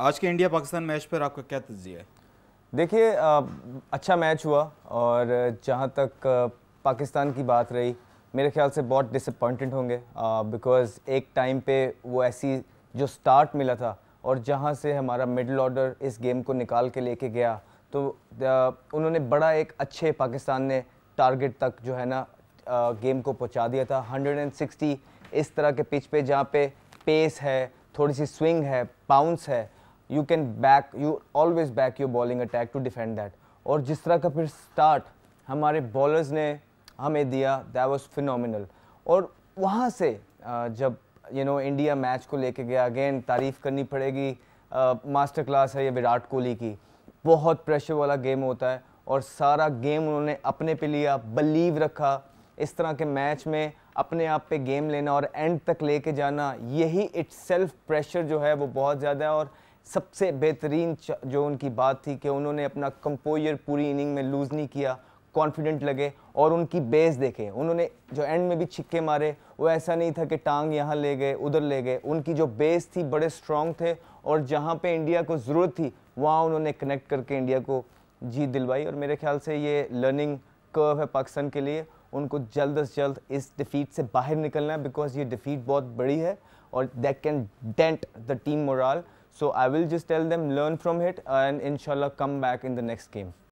आज के India Pakistan match पर आपका क्या तजिया है देखिए अच्छा मैच हुआ और जहाँ तक पाकिस्तान की बात रही मेरे ख्याल से बहुत डिसअपॉइंटेड होंगे बिकॉज एक टाइम पे वो ऐसी जो स्टार्ट मिला था और जहाँ से हमारा मिडल ऑर्डर इस गेम को निकाल के लेके गया तो उन्होंने बड़ा एक अच्छे पाकिस्तान ने टारगेट तक जो है ना गेम को पहुँचा दिया था 160 इस तरह के पिच पे जहाँ पे पेस है थोड़ी सी स्विंग है बाउंस है you can back you always back your bowling attack to defend that और जिस तरह का फिर स्टार्ट हमारे बॉलर्स ने हमें दिया दैट वाज फिनोमिनल और वहाँ से जब यू नो इंडिया मैच को लेके गया अगेन तारीफ़ करनी पड़ेगी मास्टर क्लास है ये विराट कोहली की बहुत प्रेशर वाला गेम होता है और सारा गेम उन्होंने अपने पे लिया बिलीव रखा इस तरह के मैच में अपने आप पे गेम लेना और एंड तक लेके जाना यही इट्स प्रेशर जो है वो बहुत ज़्यादा है और सबसे बेहतरीन जो उनकी बात थी कि उन्होंने अपना कंपोजर पूरी इनिंग में लूज़ नहीं किया कॉन्फिडेंट लगे और उनकी बेस देखे उन्होंने जो एंड में भी छिक्के मारे वो ऐसा नहीं था कि टांग यहाँ ले गए उधर ले गए उनकी जो बेस थी बड़े स्ट्रॉन्ग थे और जहाँ पे इंडिया को ज़रूरत थी वहाँ उन्होंने कनेक्ट करके इंडिया को जीत दिलवाई और मेरे ख्याल से ये लर्निंग कर्व है पाकिस्तान के लिए उनको जल्द अज जल्द इस डिफीट से बाहर निकलना है बिकॉज ये डिफीट बहुत बड़ी है और that can dent the team morale So I will just tell them learn from it and inshallah come back in the next game.